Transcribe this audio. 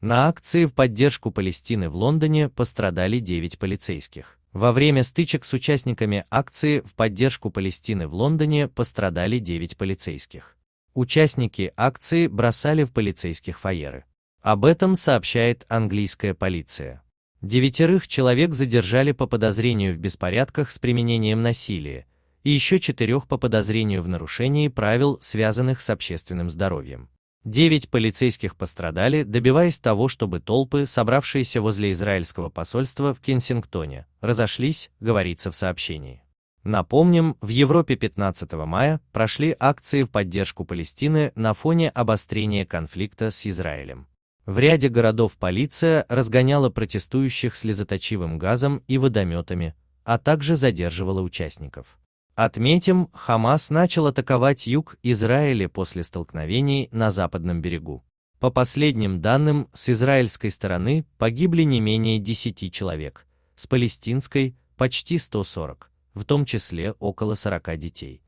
На акции в поддержку Палестины в Лондоне пострадали 9 полицейских. Во время стычек с участниками акции в поддержку Палестины в Лондоне пострадали 9 полицейских. Участники акции бросали в полицейских фаеры. Об этом сообщает английская полиция. Девятерых человек задержали по подозрению в беспорядках с применением насилия, и еще четырех по подозрению в нарушении правил, связанных с общественным здоровьем. Девять полицейских пострадали, добиваясь того, чтобы толпы, собравшиеся возле израильского посольства в Кенсингтоне, разошлись, говорится в сообщении. Напомним, в Европе 15 мая прошли акции в поддержку Палестины на фоне обострения конфликта с Израилем. В ряде городов полиция разгоняла протестующих слезоточивым газом и водометами, а также задерживала участников. Отметим, Хамас начал атаковать юг Израиля после столкновений на западном берегу. По последним данным, с израильской стороны погибли не менее 10 человек, с палестинской – почти 140, в том числе около 40 детей.